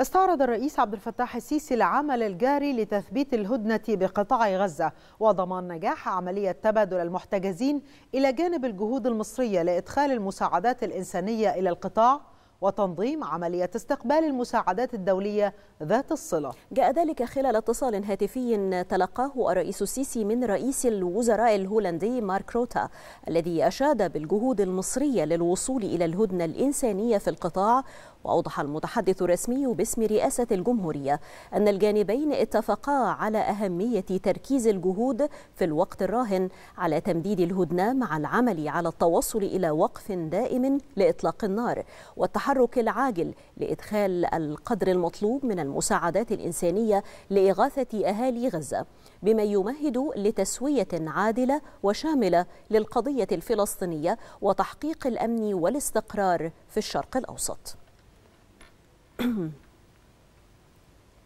استعرض الرئيس عبد الفتاح السيسي العمل الجاري لتثبيت الهدنة بقطاع غزة وضمان نجاح عملية تبادل المحتجزين إلى جانب الجهود المصرية لإدخال المساعدات الإنسانية إلى القطاع وتنظيم عملية استقبال المساعدات الدولية ذات الصلة جاء ذلك خلال اتصال هاتفي تلقاه الرئيس السيسي من رئيس الوزراء الهولندي مارك روتا الذي أشاد بالجهود المصرية للوصول إلى الهدنة الإنسانية في القطاع وأوضح المتحدث الرسمي باسم رئاسة الجمهورية أن الجانبين اتفقا على أهمية تركيز الجهود في الوقت الراهن على تمديد الهدنة مع العمل على التوصل إلى وقف دائم لإطلاق النار والتحرك التحرك العاجل لإدخال القدر المطلوب من المساعدات الإنسانية لإغاثة أهالي غزة بما يمهد لتسوية عادلة وشاملة للقضية الفلسطينية وتحقيق الأمن والاستقرار في الشرق الأوسط